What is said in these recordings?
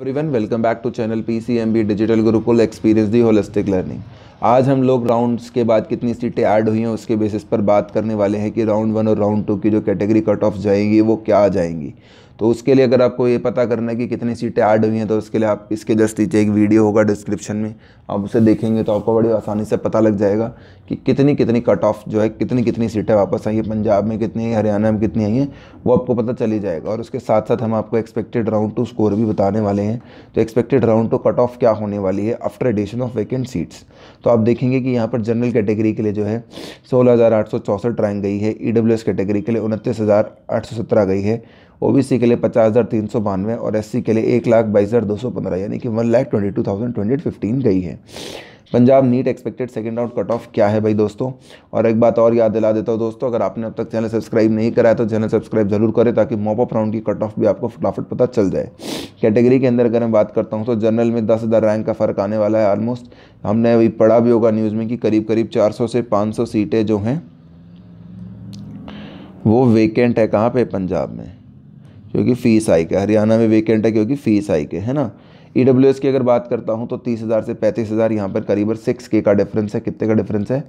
everyone welcome back to channel PCMB digital Gurukul experience the holistic learning आज हम लोग rounds के बाद कितनी सीटें ऐड हुई हैं उसके बेसिस पर बात करने वाले हैं कि राउंड वन और राउंड टू की जो कैटेगरी कट ऑफ जाएंगी वो क्या आ जाएंगी तो उसके लिए अगर आपको ये पता करना है कि कितनी सीटें ऐड हुई हैं तो उसके लिए आप इसके जस्ट नीचे एक वीडियो होगा डिस्क्रिप्शन में आप उसे देखेंगे तो आपको बड़ी आसानी से पता लग जाएगा कि कितनी कितनी कट ऑफ जो है कितनी कितनी सीटें वापस आई हैं पंजाब में कितनी आई हरियाणा में कितनी आई हैं वो आपको पता चली जाएगा और उसके साथ साथ हम आपको एक्सपेक्टेड राउंड टू स्कोर भी बताने वाले हैं तो expected round two cut off क्या होने वाली है after addition of vacant seats तो आप देखेंगे कि यहाँ पर जनरल कैटेगरी के लिए जो है सोलह हज़ार आठ सौ चौंसठ रैंक गई है ई डब्ल्यू एस कैटेगरी के लिए उनतीस हज़ार आठ सौ सत्रह गई है ओबीसी के लिए पचास हज़ार तीन सौ बानवे और एससी के लिए एक लाख बाईस हज़ार दो सौ पंद्रह यानी कि one lakh twenty two thousand twenty fifteen गई है Punjab NEET expected second round cut off क्या है भाई दोस्तों और एक बात और याद दिला देता हूँ दोस्तों अगर आपने अब तक चैनल सब्सक्राइब नहीं कराया तो चैनल सब्सक्राइब जरूर करें ताकि मॉप ऑफ राउंड की कट ऑफ भी आपको फटाफट पता चल जाए कैटेगरी के अंदर अगर मैं बात करता हूँ तो जनरल में दस हज़ार रैंक का फ़र्क आने वाला है ऑलमोस्ट हमने अभी पढ़ा भी होगा न्यूज़ में कि करीब करीब चार से पाँच सीटें जो हैं वो वेकेंट है कहाँ पर पंजाब में क्योंकि फ़ीस हाइक है हरियाणा में वेकेंट है क्योंकि फ़ीस हाइक है ना ई डब्ल्यू एस की अगर बात करता हूँ तो तीस हज़ार से पैंतीस हज़ार यहाँ पर करीबन सिक्स के का डिफरेंस है कितने का डिफरेंस है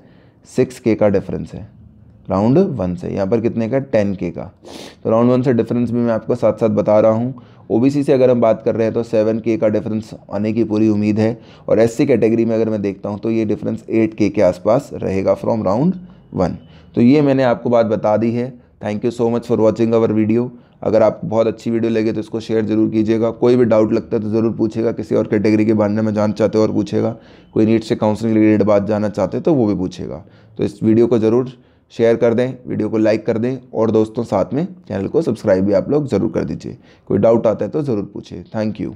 सिक्स के का डिफरेंस है राउंड वन से यहाँ पर कितने का टेन के का तो राउंड वन से डिफरेंस भी मैं आपको साथ साथ बता रहा हूँ ओबीसी से अगर हम बात कर रहे हैं तो सेवन के का डिफरेंस आने की पूरी उम्मीद है और एस कैटेगरी में अगर मैं देखता हूँ तो ये डिफरेंस एट के के आसपास रहेगा फ्रॉम राउंड वन तो ये मैंने आपको बात बता दी है thank you so much for watching our video अगर आपको बहुत अच्छी वीडियो लगे तो इसको शेयर जरूर कीजिएगा कोई भी डाउट लगता है तो ज़रूर पूछेगा किसी और कैटेगरी के बारे में जानना चाहते हो और पूछेगा कोई नीट से काउंसलिंग रिलेटेड बात जानना चाहते हो तो वो भी पूछेगा तो इस वीडियो को ज़रूर शेयर कर दें वीडियो को लाइक कर दें और दोस्तों साथ में चैनल को सब्सक्राइब भी आप लोग ज़रूर कर दीजिए कोई डाउट आता है तो ज़रूर पूछे थैंक यू